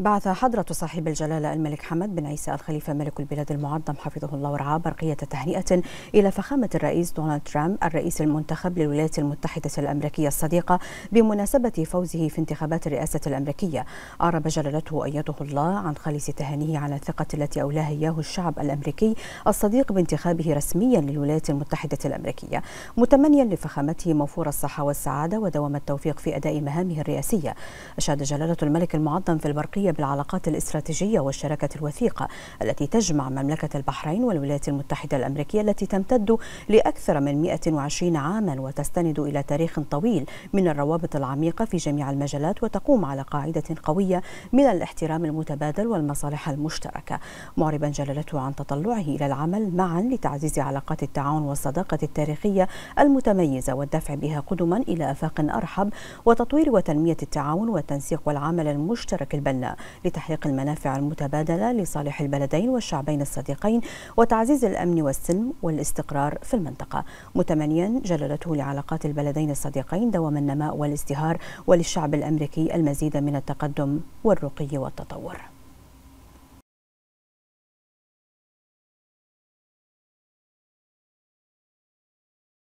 بعث حضرة صاحب الجلالة الملك حمد بن عيسى الخليفة ملك البلاد المعظم حفظه الله ورعاه برقية تهنئة إلى فخامة الرئيس دونالد ترامب الرئيس المنتخب للولايات المتحدة الأمريكية الصديقة بمناسبة فوزه في انتخابات الرئاسة الأمريكية أعرب جلالته أيده الله عن خالص تهانيه على الثقة التي أولاها إياه الشعب الأمريكي الصديق بانتخابه رسميا للولايات المتحدة الأمريكية متمنيا لفخامته موفور الصحة والسعادة ودوام التوفيق في أداء مهامه الرئاسية أشاد جلالة الملك المعظم في البرقية بالعلاقات الاستراتيجية والشراكة الوثيقة التي تجمع مملكة البحرين والولايات المتحدة الأمريكية التي تمتد لأكثر من 120 عاما وتستند إلى تاريخ طويل من الروابط العميقة في جميع المجالات وتقوم على قاعدة قوية من الاحترام المتبادل والمصالح المشتركة معربا جلالته عن تطلعه إلى العمل معا لتعزيز علاقات التعاون والصداقة التاريخية المتميزة والدفع بها قدما إلى آفاق أرحب وتطوير وتنمية التعاون والتنسيق والعمل المشترك البناء لتحقيق المنافع المتبادلة لصالح البلدين والشعبين الصديقين وتعزيز الأمن والسلم والاستقرار في المنطقة متمنيا جلالته لعلاقات البلدين الصديقين دوام النماء والازدهار وللشعب الأمريكي المزيد من التقدم والرقي والتطور